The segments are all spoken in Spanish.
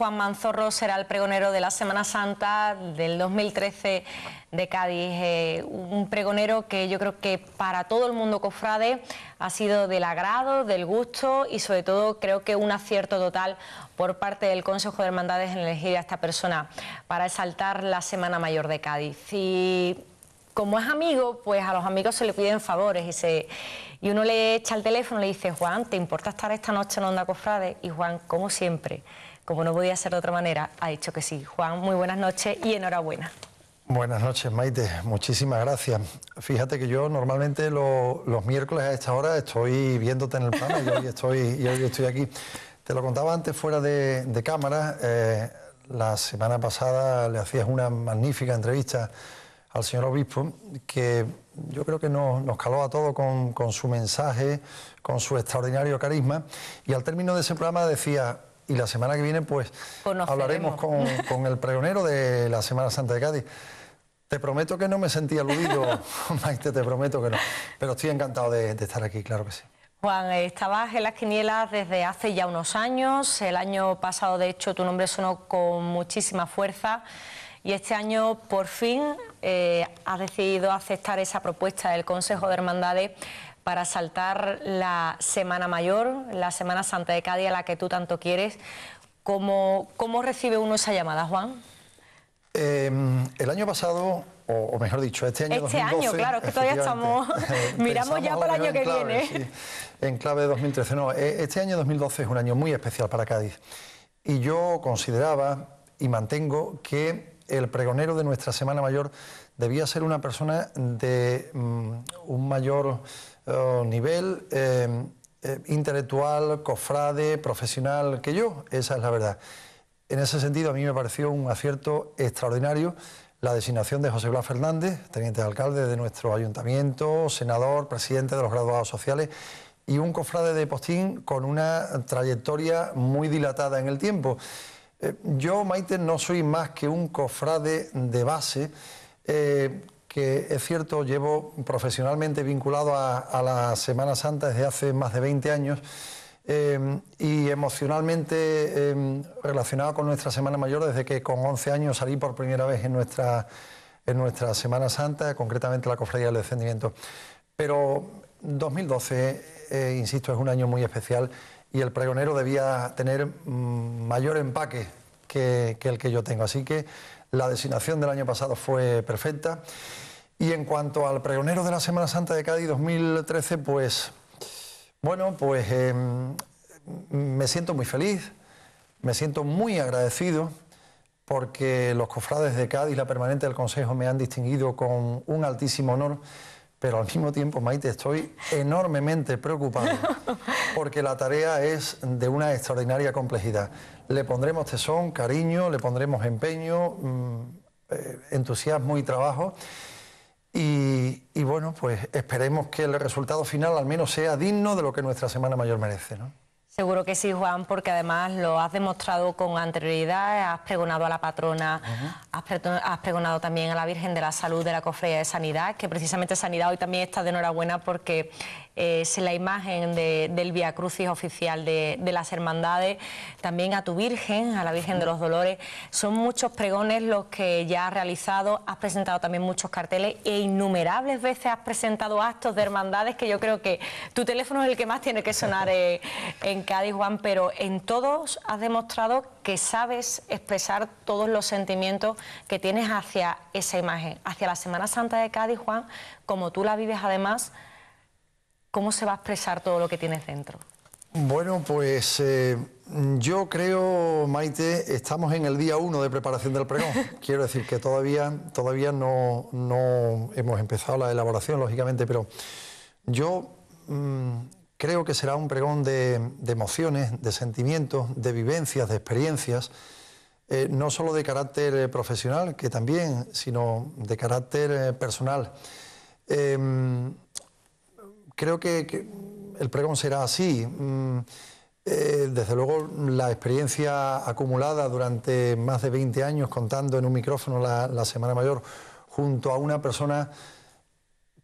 Juan Manzorro será el pregonero de la Semana Santa del 2013 de Cádiz. Eh, un pregonero que yo creo que para todo el mundo cofrade ha sido del agrado, del gusto y sobre todo creo que un acierto total por parte del Consejo de Hermandades en elegir a esta persona para exaltar la Semana Mayor de Cádiz. Y como es amigo, pues a los amigos se le piden favores y se y uno le echa el teléfono y le dice, Juan, ¿te importa estar esta noche en Onda Cofrade? Y Juan, como siempre, como no podía ser de otra manera, ha dicho que sí. Juan, muy buenas noches y enhorabuena. Buenas noches, Maite. Muchísimas gracias. Fíjate que yo normalmente los miércoles a esta hora estoy viéndote en el plano y hoy estoy, hoy estoy aquí. Te lo contaba antes fuera de, cámara. Eh, la semana pasada le hacías una magnífica entrevista al señor obispo que yo creo que nos, caló a todos con, con su mensaje, con su extraordinario carisma. Y al término de ese programa decía, y la semana que viene pues hablaremos con, el pregonero de la Semana Santa de Cádiz. Te prometo que no me sentí aludido, Maite, te prometo que no. Pero estoy encantado de, estar aquí, claro que sí. Juan, estabas en las quinielas desde hace ya unos años. El año pasado, de hecho, tu nombre sonó con muchísima fuerza. Y este año, por fin, eh, has decidido aceptar esa propuesta del Consejo de Hermandades para saltar la Semana Mayor, la Semana Santa de Cádiz, a la que tú tanto quieres. ¿Cómo, cómo recibe uno esa llamada, Juan? Em, el año pasado, o, mejor dicho, este año Este año, claro, que todavía estamos... Eh, miramos ya para el año que viene. en clave de 2013. No, e, este año 2012 es un año muy especial para Cádiz. Y yo consideraba y mantengo que el pregonero de nuestra Semana Mayor debía ser una persona de mm, un mayor nivel em, em, intelectual, cofrade, profesional que yo, esa es la verdad. En ese sentido, a mí me pareció un acierto extraordinario la designación de José Blas Fernández, teniente de alcalde de nuestro ayuntamiento, senador, presidente de los graduados sociales y un cofrade de Postín con una trayectoria muy dilatada en el tiempo. Eh, yo, Maite, no soy más que un cofrade de base eh, que es cierto, llevo profesionalmente vinculado a, la Semana Santa desde hace más de 20 años eh, y emocionalmente eh, relacionado con nuestra Semana Mayor desde que con 11 años salí por primera vez en nuestra, en nuestra Semana Santa, concretamente la Cofradía del Descendimiento. Pero 2012, eh, insisto, es un año muy especial y el pregonero debía tener mm, mayor empaque que, que el que yo tengo. Así que la designación del año pasado fue perfecta. Y en cuanto al pregonero de la Semana Santa de Cádiz 2013, pues bueno, pues em, me siento muy feliz, me siento muy agradecido porque los cofrades de Cádiz, la permanente del Consejo, me han distinguido con un altísimo honor pero al mismo tiempo, Maite, estoy enormemente preocupado porque la tarea es de una extraordinaria complejidad. Le pondremos tesón, cariño, le pondremos empeño, mm, eh, entusiasmo y trabajo. Y, y, bueno, pues esperemos que el resultado final al menos sea digno de lo que nuestra Semana Mayor merece. ¿no? Seguro que sí, Juan, porque además lo has demostrado con anterioridad, has pregonado a la patrona, has pregonado también a la Virgen de la Salud de la Cofradía de Sanidad, que precisamente Sanidad hoy también está de enhorabuena porque es la imagen del Via Crucis oficial de, las hermandades, también a tu Virgen, a la Virgen de los Dolores. Son muchos pregones los que ya has realizado, has presentado también muchos carteles e innumerables veces has presentado actos de hermandades que yo creo que tu teléfono es el que más tiene que sonar en Cádiz, Juan, pero en todos has demostrado que sabes expresar todos los sentimientos que tienes hacia esa imagen, hacia la Semana Santa de Cádiz, Juan, como tú la vives además ¿cómo se va a expresar todo lo que tienes dentro? Bueno, pues eh, yo creo, Maite, estamos en el día uno de preparación del pregón. Quiero decir que todavía, todavía no, hemos empezado la elaboración, lógicamente, pero yo mm, creo que será un pregón de, emociones, de sentimientos, de vivencias, de experiencias, eh, no solo de carácter eh, profesional, que también, sino de carácter personal. Em, creo que, el pregón será así. Mm, eh, desde luego, la experiencia acumulada durante más de 20 años contando en un micrófono la, Semana Mayor junto a una persona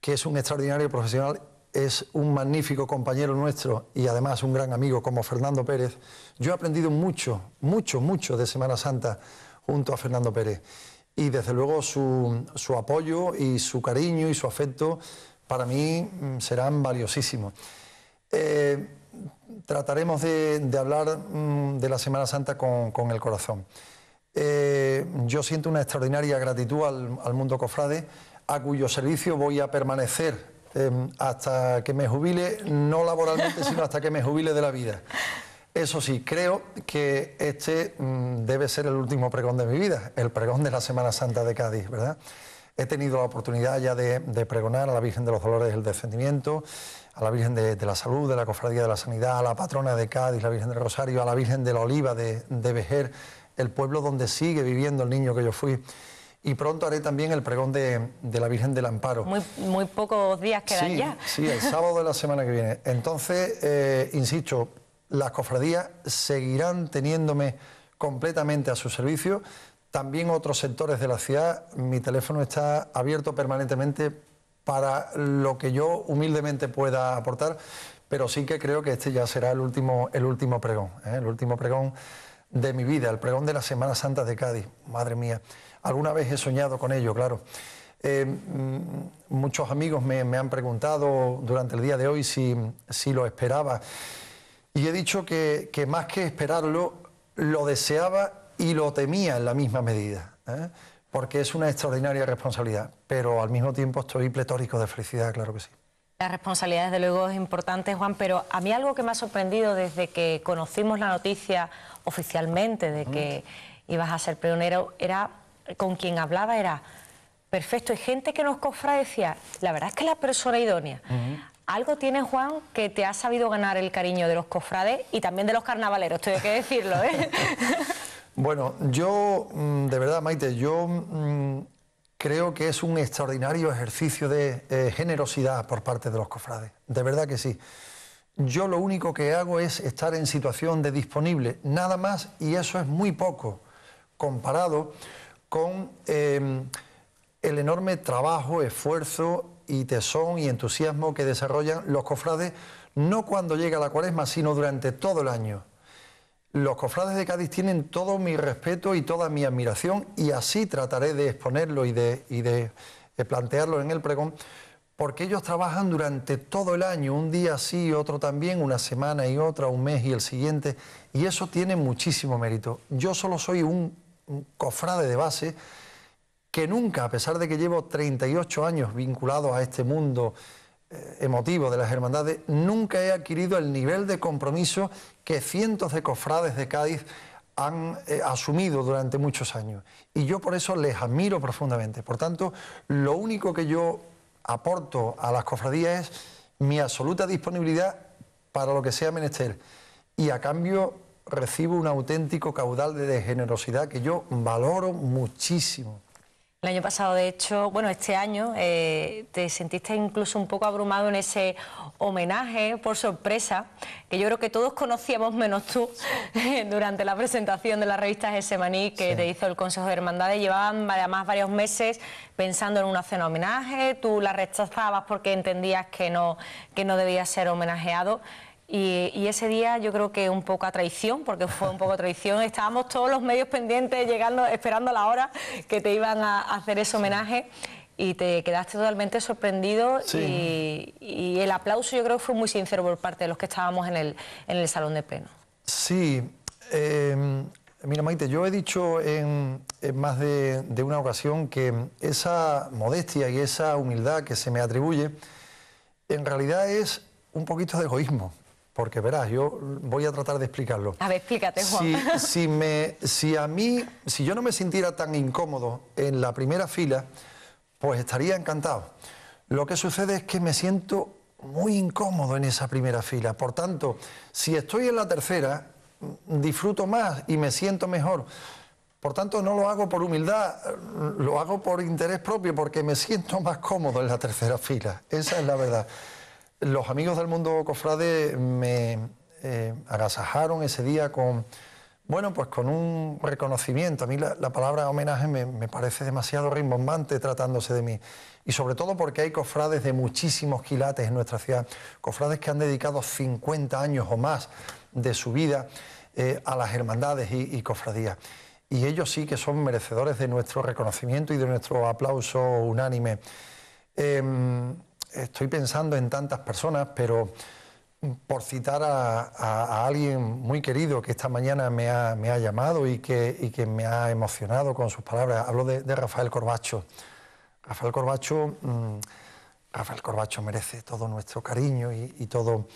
que es un extraordinario profesional es un magnífico compañero nuestro y además un gran amigo como Fernando Pérez. Yo he aprendido mucho, mucho, mucho de Semana Santa junto a Fernando Pérez. Y desde luego su, su apoyo y su cariño y su afecto para mí mm, serán valiosísimos. Eh, trataremos de, hablar mm, de la Semana Santa con, el corazón. Eh, yo siento una extraordinaria gratitud al, mundo cofrade, a cuyo servicio voy a permanecer em, hasta que me jubile, no laboralmente, sino hasta que me jubile de la vida. Eso sí, creo que este mm, debe ser el último pregón de mi vida, el pregón de la Semana Santa de Cádiz, ¿verdad? He tenido la oportunidad ya de, pregonar a la Virgen de los Dolores del Descendimiento, a la Virgen de, la Salud, de la Cofradía de la Sanidad, a la patrona de Cádiz, la Virgen del Rosario, a la Virgen de la Oliva de, Vejer, el pueblo donde sigue viviendo el niño que yo fui. Y pronto haré también el pregón de, la Virgen del Amparo. Muy, pocos días quedan ya. Sí, el sábado de la semana que viene. Entonces, eh, insisto, las cofradías seguirán teniéndome completamente a su servicio. También otros sectores de la ciudad, mi teléfono está abierto permanentemente para lo que yo humildemente pueda aportar, pero sí que creo que este ya será el último, el último pregón, ¿eh? el último pregón de mi vida, el pregón de la Semana Santa de Cádiz. Madre mía, alguna vez he soñado con ello, claro. Eh, mm, muchos amigos me, han preguntado durante el día de hoy si, lo esperaba. Y he dicho que más que esperarlo, lo deseaba y lo temía en la misma medida, ¿eh? porque es una extraordinaria responsabilidad, pero al mismo tiempo estoy pletórico de felicidad, claro que sí. La responsabilidad, desde luego, es importante, Juan, pero a mí algo que me ha sorprendido desde que conocimos la noticia oficialmente de que ibas a ser pionero era, con quien hablaba era, perfecto, y gente que nos cofra decía, la verdad es que la persona idónea. Algo tiene Juan que te ha sabido ganar el cariño de los cofrades y también de los carnavaleros, tengo que decirlo. ¿eh? Bueno, yo, mm, de verdad, Maite, yo mm, creo que es un extraordinario ejercicio de generosidad por parte de los cofrades. De verdad que sí. Yo lo único que hago es estar en situación de disponible, nada más, y eso es muy poco comparado con em, el enorme trabajo, esfuerzo y tesón y entusiasmo que desarrollan los cofrades, no cuando llega la cuaresma, sino durante todo el año. Los cofrades de Cádiz tienen todo mi respeto y toda mi admiración y así trataré de exponerlo y de, y de, eh, plantearlo en el pregón, porque ellos trabajan durante todo el año, un día sí, otro también, una semana y otra, un mes y el siguiente, y eso tiene muchísimo mérito. Yo solo soy un, un cofrade de base que nunca, a pesar de que llevo 38 años vinculado a este mundo, eh, emotivo de las hermandades, nunca he adquirido el nivel de compromiso que cientos de cofrades de Cádiz han eh, asumido durante muchos años. Y yo por eso les admiro profundamente. Por tanto, lo único que yo aporto a las cofradías es mi absoluta disponibilidad para lo que sea menester. Y a cambio recibo un auténtico caudal de generosidad que yo valoro muchísimo. El año pasado, de hecho, bueno, este año eh, te sentiste incluso un poco abrumado en ese homenaje por sorpresa, que yo creo que todos conocíamos menos tú durante la presentación de la revista Maní, que te hizo el Consejo de Hermandades. Llevaban además varios meses pensando en una cena homenaje, tú la rechazabas porque entendías que no, que no debía ser homenajeado. Y, ese día yo creo que un poco a traición, porque fue un poco a traición, estábamos todos los medios pendientes, llegando, esperando la hora que te iban a, hacer ese homenaje y te quedaste totalmente sorprendido y, el aplauso yo creo que fue muy sincero por parte de los que estábamos en el, en el salón de pleno. Sí, em, mira Maite, yo he dicho en, más de, una ocasión que esa modestia y esa humildad que se me atribuye en realidad es un poquito de egoísmo porque verás, yo voy a tratar de explicarlo. A ver, explícate, Juan. Si, me, si a mí, si yo no me sintiera tan incómodo en la primera fila, pues estaría encantado. Lo que sucede es que me siento muy incómodo en esa primera fila. Por tanto, si estoy en la tercera, disfruto más y me siento mejor. Por tanto, no lo hago por humildad, lo hago por interés propio, porque me siento más cómodo en la tercera fila. Esa es la verdad. Los amigos del mundo cofrade me eh, agasajaron ese día con, bueno, pues con un reconocimiento. A mí la, palabra homenaje me, parece demasiado rimbombante tratándose de mí. Y sobre todo porque hay cofrades de muchísimos quilates en nuestra ciudad, cofrades que han dedicado 50 años o más de su vida eh, a las hermandades y, y cofradías. Y ellos sí que son merecedores de nuestro reconocimiento y de nuestro aplauso unánime. Em, estoy pensando en tantas personas, pero mm, por citar a, alguien muy querido que esta mañana me ha, llamado y que, me ha emocionado con sus palabras, hablo de, Rafael Corbacho. Rafael Corbacho, mm, Rafael Corbacho merece todo nuestro cariño y, todo,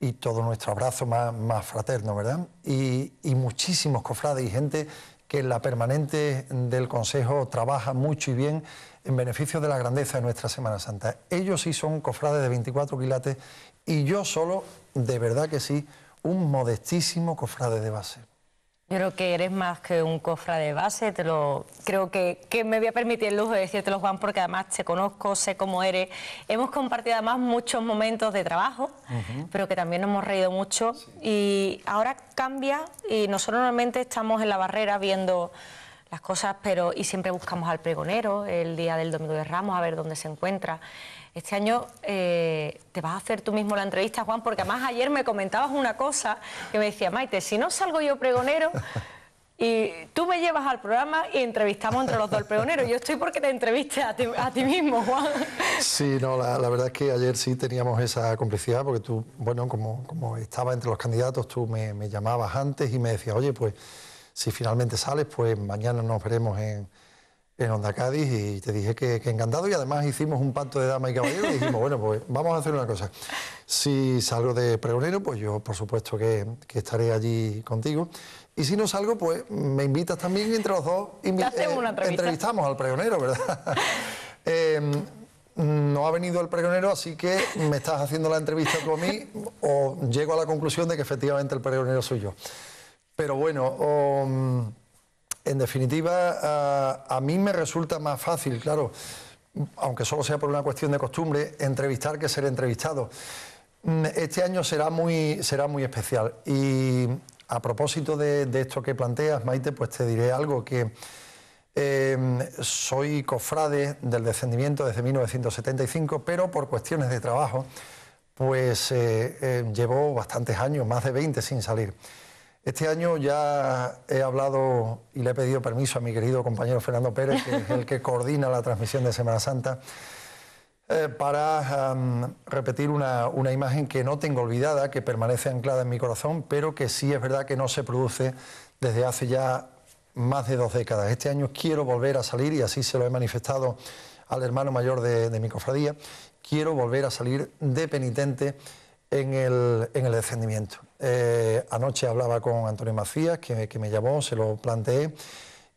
y todo nuestro abrazo más, fraterno, ¿verdad? y, muchísimos cofrades y gente que la permanente del Consejo trabaja mucho y bien en beneficio de la grandeza de nuestra Semana Santa. Ellos sí son cofrades de 24 quilates y yo solo, de verdad que sí, un modestísimo cofrade de base. Yo creo que eres más que un cofra de base, te lo creo que, me voy a permitir el lujo de decírtelo Juan porque además te conozco, sé cómo eres. Hemos compartido además muchos momentos de trabajo, pero que también nos hemos reído mucho y ahora cambia y nosotros normalmente estamos en la barrera viendo las cosas, pero y siempre buscamos al pregonero el día del Domingo de Ramos a ver dónde se encuentra. Este año eh, te vas a hacer tú mismo la entrevista, Juan, porque además ayer me comentabas una cosa que me decía, Maite, si no salgo yo pregonero, y tú me llevas al programa y entrevistamos entre los dos al pregonero. Yo estoy porque te entreviste a ti, mismo, Juan. Sí, no, la, verdad es que ayer sí teníamos esa complicidad, porque tú, bueno, como, como estaba entre los candidatos, tú me, me llamabas antes y me decías, oye, pues si finalmente sales, pues mañana nos veremos en, en Onda Cádiz y te dije que, encantado y además hicimos un pacto de dama y caballero y dijimos, bueno, pues vamos a hacer una cosa. Si salgo de pregonero, pues yo por supuesto que, estaré allí contigo. Y si no salgo, pues me invitas también entre los dos y eh, entrevistamos al pregonero, ¿verdad? Em, no ha venido el pregonero, así que me estás haciendo la entrevista tú mí o llego a la conclusión de que efectivamente el pregonero soy yo. Pero bueno, mm, en definitiva, a mí me resulta más fácil, claro, aunque solo sea por una cuestión de costumbre, entrevistar que ser entrevistado. Mm, este año será muy, será muy especial. Y a propósito de, esto que planteas, Maite, pues te diré algo que... Em, soy cofrade del descendimiento desde 1975, pero por cuestiones de trabajo, pues eh, eh, llevo bastantes años, más de 20 sin salir. Este año ya he hablado y le he pedido permiso a mi querido compañero Fernando Pérez, que es el que coordina la transmisión de Semana Santa, eh, para repetir una, imagen que no tengo olvidada, que permanece anclada en mi corazón, pero que sí es verdad que no se produce desde hace ya más de dos décadas. Este año quiero volver a salir, y así se lo he manifestado al hermano mayor de mi cofradía, quiero volver a salir de penitente en el, en el descendimiento. Eh, anoche hablaba con Antonio Macías, que, que, me llamó, se lo planteé,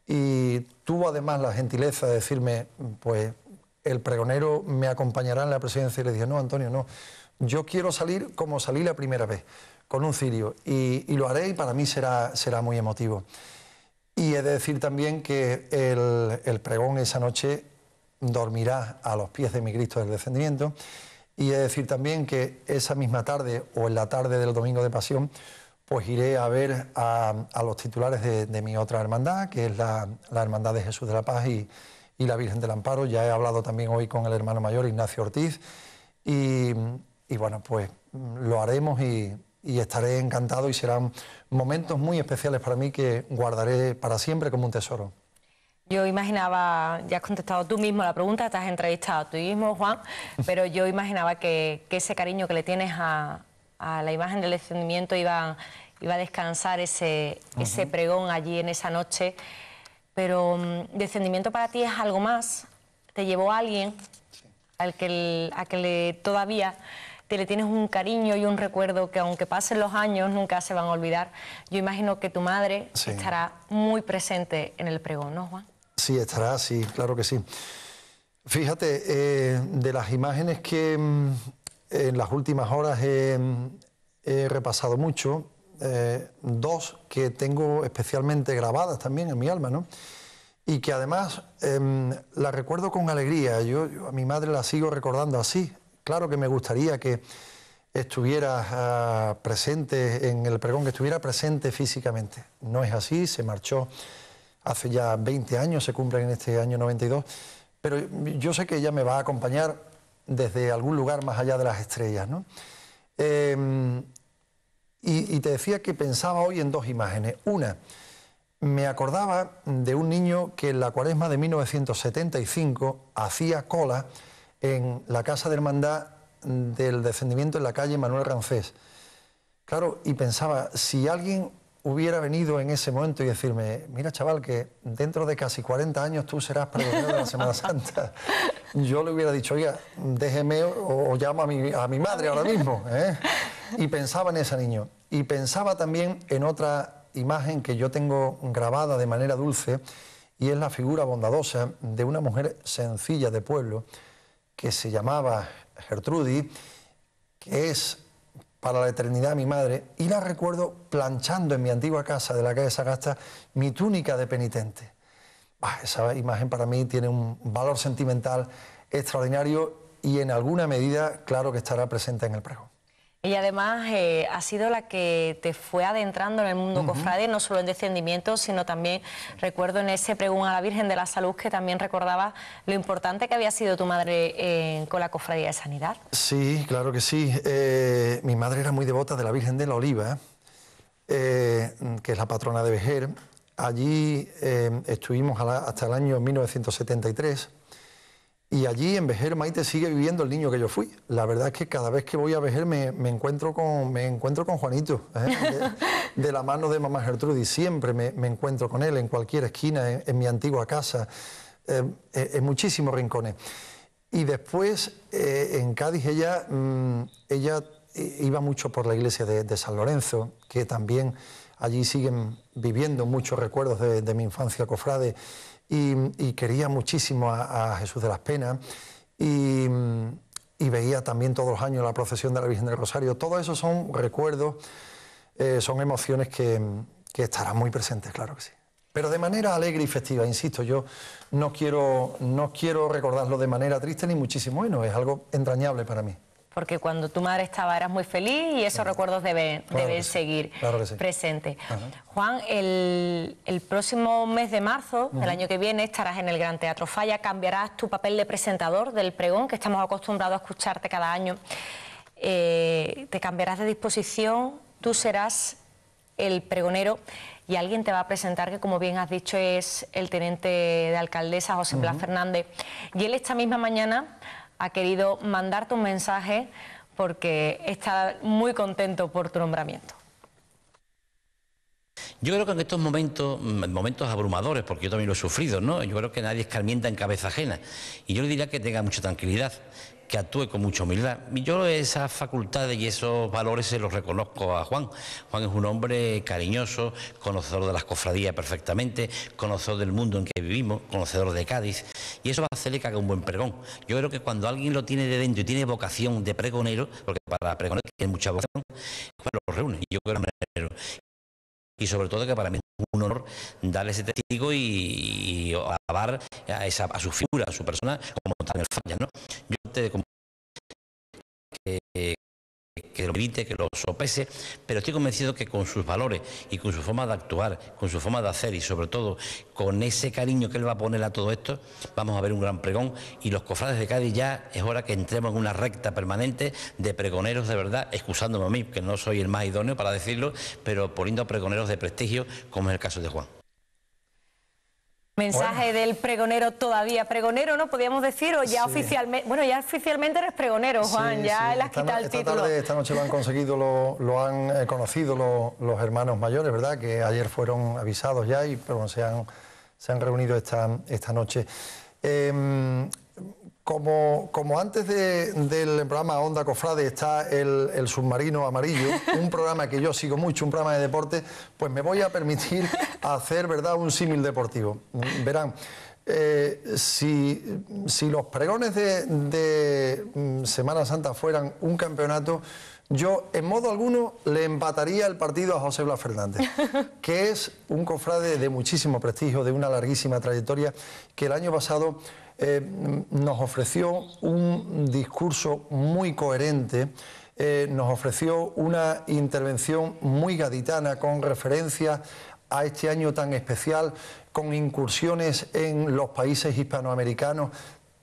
y tuvo además la gentileza de decirme, pues el pregonero me acompañará en la presidencia, y le dije, no, Antonio, no, yo quiero salir como salí la primera vez, con un cirio, y, lo haré y para mí será, será muy emotivo. Y he de decir también que el, el pregón esa noche dormirá a los pies de mi Cristo del Descendimiento. Y he de decir también que esa misma tarde o en la tarde del Domingo de Pasión, pues iré a ver a, los titulares de, mi otra hermandad, que es la, Hermandad de Jesús de la Paz y, la Virgen del Amparo. Ya he hablado también hoy con el hermano mayor Ignacio Ortiz. Y, bueno, pues lo haremos y estaré encantado y serán momentos muy especiales para mí que guardaré para siempre como un tesoro. Yo imaginaba, ya has contestado tú mismo la pregunta, te has entrevistado tú mismo, Juan, pero yo imaginaba que, ese cariño que le tienes a, la imagen del descendimiento iba, iba a descansar ese, ese pregón allí en esa noche. Pero mm, descendimiento para ti es algo más. Te llevó a alguien al que, a que le, todavía te le tienes un cariño y un recuerdo que aunque pasen los años nunca se van a olvidar. Yo imagino que tu madre estará muy presente en el pregón, ¿no, Juan? Sí, estará, sí, claro que sí. Fíjate, eh, de las imágenes que mm, en las últimas horas he, repasado mucho, eh, dos que tengo especialmente grabadas también en mi alma, ¿no? Y que además em, la recuerdo con alegría. Yo, a mi madre la sigo recordando así. Claro que me gustaría que estuviera ah, presente en el pregón, que estuviera presente físicamente. No es así, se marchó hace ya 20 años, se cumplen en este año 92, pero yo sé que ella me va a acompañar desde algún lugar más allá de las estrellas. ¿no? Em, y, y, te decía que pensaba hoy en dos imágenes. Una, me acordaba de un niño que en la cuaresma de 1975 hacía cola en la casa de hermandad del descendimiento en la calle Manuel Rancés. Claro, y pensaba, si alguien hubiera venido en ese momento y decirme, mira chaval, que dentro de casi 40 años tú serás predicador de la Semana Santa, yo le hubiera dicho, oiga, déjeme o, llamo a mi, madre ahora mismo. ¿eh? Y pensaba en ese niño. Y pensaba también en otra imagen que yo tengo grabada de manera dulce, y es la figura bondadosa de una mujer sencilla de pueblo que se llamaba Gertrudis, que es para la eternidad mi madre y la recuerdo planchando en mi antigua casa de la calle Sagasta mi túnica de penitente. esa imagen para mí tiene un valor sentimental extraordinario y en alguna medida, claro que estará presente en el prego. Y además eh, ha sido la que te fue adentrando en el mundo cofrade, no solo en descendimiento, sino también recuerdo en ese pregón a la Virgen de la Salud que también recordaba lo importante que había sido tu madre eh, con la cofradía de sanidad. Sí, claro que sí. Eh, mi madre era muy devota de la Virgen de la Oliva, que es la patrona de Vejer. Allí estuvimos hasta el año 1973 y allí en Vejer Maite sigue viviendo el niño que yo fui. La verdad es que cada vez que voy a Vejer me, encuentro, con, me encuentro con Juanito, ¿eh? de, la mano de mamá Gertrudis. Siempre me, encuentro con él en cualquier esquina, en, mi antigua casa, eh, eh, en muchísimos rincones. Y después en Cádiz ella, mm, ella iba mucho por la iglesia de, San Lorenzo, que también allí siguen viviendo muchos recuerdos de, de mi infancia cofrade y, quería muchísimo a, Jesús de las Penas y, veía también todos los años la procesión de la Virgen del Rosario. Todo eso son recuerdos, eh, son emociones que, estarán muy presentes, claro que sí pero de manera alegre y festiva, insisto, yo no quiero, no quiero recordarlo de manera triste ni muchísimo menos, es algo entrañable para mí porque cuando tu madre estaba eras muy feliz y esos recuerdos deben, deben seguir presente. presentes. Juan, el, próximo mes de marzo, del año que viene, estarás en el Gran Teatro Falla, cambiarás tu papel de presentador del pregón, que estamos acostumbrados a escucharte cada año. Eh, te cambiarás de disposición, tú serás el pregonero y alguien te va a presentar que, como bien has dicho, es el teniente de alcaldesa José Blas Fernández. Y él esta misma mañana ha querido mandarte un mensaje porque está muy contento por tu nombramiento. Yo creo que en estos momentos, mm, momentos abrumadores, porque yo también lo he sufrido, ¿no? Yo creo que nadie escarmienta en cabeza ajena. Y yo le diría que tenga mucha tranquilidad, que actúe con mucha humildad. Y yo esas facultades y esos valores se los reconozco a Juan. Juan es un hombre cariñoso, conocedor de las cofradías perfectamente, conocedor del mundo en que vivimos, conocedor de Cádiz. Y eso va a hacerle que haga un buen pregón. Yo creo que cuando alguien lo tiene de dentro y tiene vocación de pregonero, porque para pregonero tiene mucha vocación, Juan lo reúne. Y Yo creo que y sobre todo que para mí es un honor darle ese testigo y, alabar a, su figura, a su persona, como tal el falla, Yo te que que lo evite, que lo sopese, pero estoy convencido que con sus valores y con su forma de actuar, con su forma de hacer y sobre todo con ese cariño que él va a poner a todo esto, vamos a ver un gran pregón y los cofrades de Cádiz ya es hora que entremos en una recta permanente de pregoneros de verdad, excusándome a mí, que no soy el más idóneo para decirlo, pero poniendo pregoneros de prestigio, como es el caso de Juan. Mensaje del pregonero todavía. Pregonero, ¿no? Podríamos decir, o ya oficialmente. Bueno, ya oficialmente eres pregonero, Juan, ya le has quitado el esta título. Tarde, esta noche lo han conseguido, lo, han eh, conocido los hermanos mayores, ¿verdad? Que ayer fueron avisados ya y se, han, reunido esta, esta noche. Em, como, antes del programa Onda Cofrade está el, submarino amarillo, un programa que yo sigo mucho, un programa de deporte, pues me voy a permitir hacer ¿verdad? un símil deportivo. Verán, eh, si, los pregones de mm, Semana Santa fueran un campeonato, yo en modo alguno le empataría el partido a José Blas Fernández, que es un cofrade de muchísimo prestigio, de una larguísima trayectoria, que el año pasado eh, nos ofreció un discurso muy coherente, eh, nos ofreció una intervención muy gaditana con referencia a este año tan especial, con incursiones en los países hispanoamericanos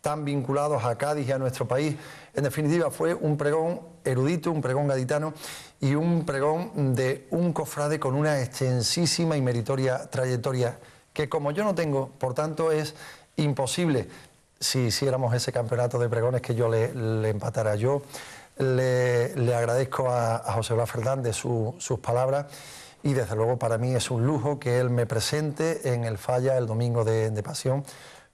tan vinculados a Cádiz y a nuestro país. En definitiva, fue un pregón erudito, un pregón gaditano y un pregón de un cofrade con una extensísima y meritoria trayectoria, que como yo no tengo, por tanto, es imposible si hiciéramos ese campeonato de pregones que yo le, empatara. Yo le, agradezco a, José Blas Fernández sus palabras y desde luego para mí es un lujo que él me presente en el Falla el domingo de Pasión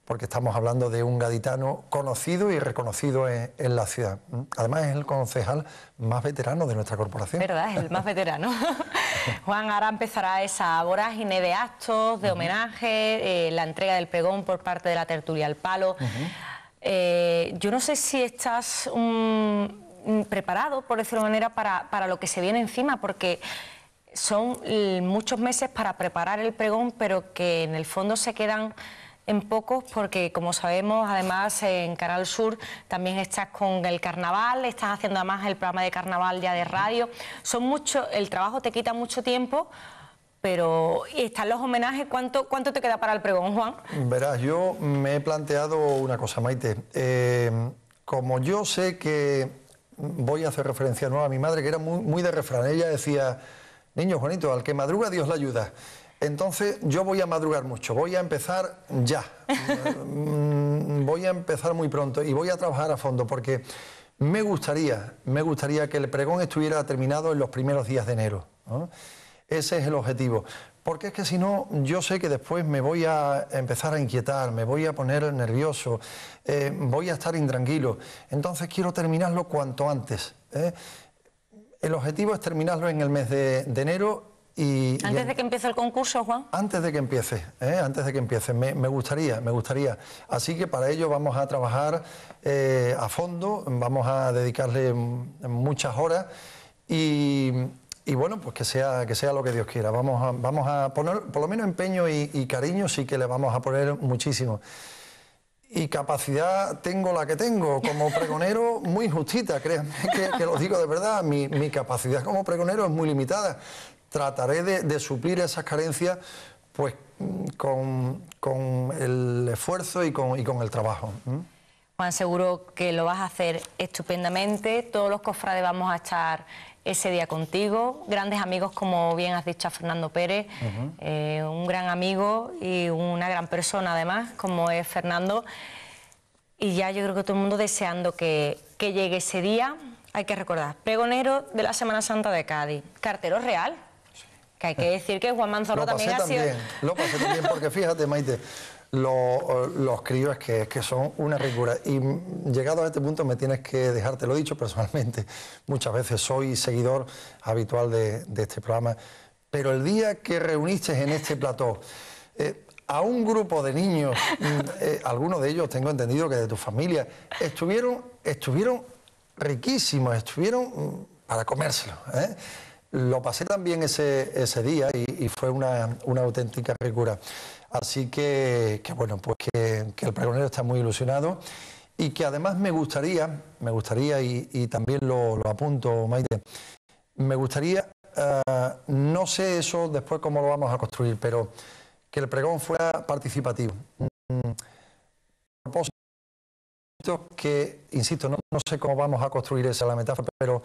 porque estamos hablando de un gaditano conocido y reconocido en, la ciudad. Además es el concejal más veterano de nuestra corporación. ¿Verdad? Es el más veterano. Juan, ahora empezará esa vorágine de actos, de homenaje, eh, la entrega del pregón por parte de la tertulia al palo. Eh, yo no sé si estás mm, mm, preparado, por decirlo de manera, para, para lo que se viene encima, porque son muchos meses para preparar el pregón, pero que en el fondo se quedan en pocos porque como sabemos además en Canal Sur también estás con el carnaval, estás haciendo además el programa de carnaval ya de radio, son mucho, el trabajo te quita mucho tiempo, pero están los homenajes, ¿cuánto, cuánto te queda para el pregón Juan? Verás, yo me he planteado una cosa Maite, eh, como yo sé que voy a hacer referencia nueva a mi madre que era muy, muy de refrán, ella decía, niño Juanito, al que madruga Dios la ayuda. Entonces yo voy a madrugar mucho, voy a empezar ya, mm, voy a empezar muy pronto y voy a trabajar a fondo porque me gustaría, me gustaría que el pregón estuviera terminado en los primeros días de enero. Ese es el objetivo. Porque es que si no, yo sé que después me voy a empezar a inquietar, me voy a poner nervioso, eh, voy a estar intranquilo. Entonces quiero terminarlo cuanto antes. ¿eh? El objetivo es terminarlo en el mes de enero antes de que empiece el concurso, Juan. Antes de que empiece, ¿eh? antes de que empiece, me, gustaría, me gustaría. Así que para ello vamos a trabajar eh, a fondo, vamos a dedicarle muchas horas y, bueno, pues que sea, que sea lo que Dios quiera. Vamos a, vamos a poner, por lo menos empeño y cariño sí que le vamos a poner muchísimo y capacidad tengo la que tengo, como pregonero muy justita, créanme que, lo digo de verdad, mi, capacidad como pregonero es muy limitada, trataré de, suplir esas carencias pues, mm, con, el esfuerzo y con, el trabajo. Juan, seguro que lo vas a hacer estupendamente. Todos los cofrades vamos a estar ese día contigo. Grandes amigos, como bien has dicho a Fernando Pérez, eh, un gran amigo y una gran persona además, como es Fernando. Y ya yo creo que todo el mundo deseando que, que llegue ese día. Hay que recordar, pregonero de la Semana Santa de Cádiz, cartero real, hay que decir que Juan Manzorro lo también, ha Lo pasé también, porque fíjate, Maite, los críos que, que son una ricura. Y llegado a este punto me tienes que dejarte, lo dicho personalmente, muchas veces soy seguidor habitual de, este programa, pero el día que reuniste en este plató... Eh, a un grupo de niños, mm, eh, algunos de ellos tengo entendido que de tu familia, estuvieron, estuvieron riquísimos, estuvieron mm, para comérselo. ¿eh? Lo pasé también ese, ese día y, fue una, auténtica figura Así que, bueno, pues que, el pregonero está muy ilusionado y que además me gustaría, me gustaría, y, también lo, apunto, Maite, me gustaría, eh, no sé eso después cómo lo vamos a construir, pero que el pregón fuera participativo. Mm, propósito que, insisto, no, no, sé cómo vamos a construir esa la metáfora, pero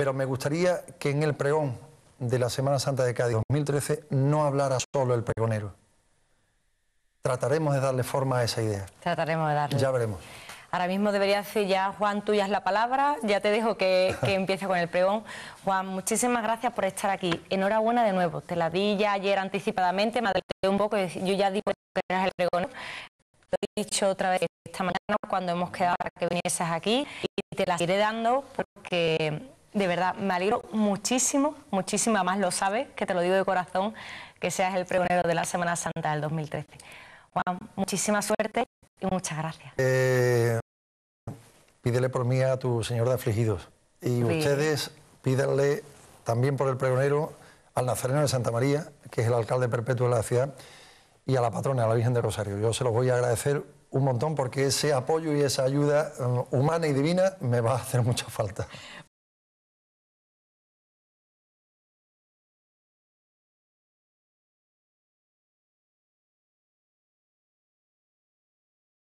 pero me gustaría que en el pregón de la Semana Santa de Cádiz 2013 no hablara solo el pregonero. Trataremos de darle forma a esa idea. Trataremos de darle. Ya veremos. Ahora mismo debería hacer ya, Juan, tuyas la palabra. Ya te dejo que, empiece con el pregón. Juan, muchísimas gracias por estar aquí. Enhorabuena de nuevo. Te la di ya ayer anticipadamente, me adelanté un poco. Yo ya di que eras el pregón. Te he dicho otra vez esta mañana cuando hemos quedado para que vinieses aquí y te la iré dando porque de verdad, me alegro muchísimo, muchísimo, más lo sabes, que te lo digo de corazón, que seas el pregonero de la Semana Santa del 2013. Juan, muchísima suerte y muchas gracias. Eh, pídele por mí a tu Señor de Afligidos y ustedes pídanle también por el pregonero al Nazareno de Santa María, que es el alcalde perpetuo de la ciudad, y a la patrona, a la Virgen de Rosario. Yo se los voy a agradecer un montón porque ese apoyo y esa ayuda mm, humana y divina me va a hacer mucha falta.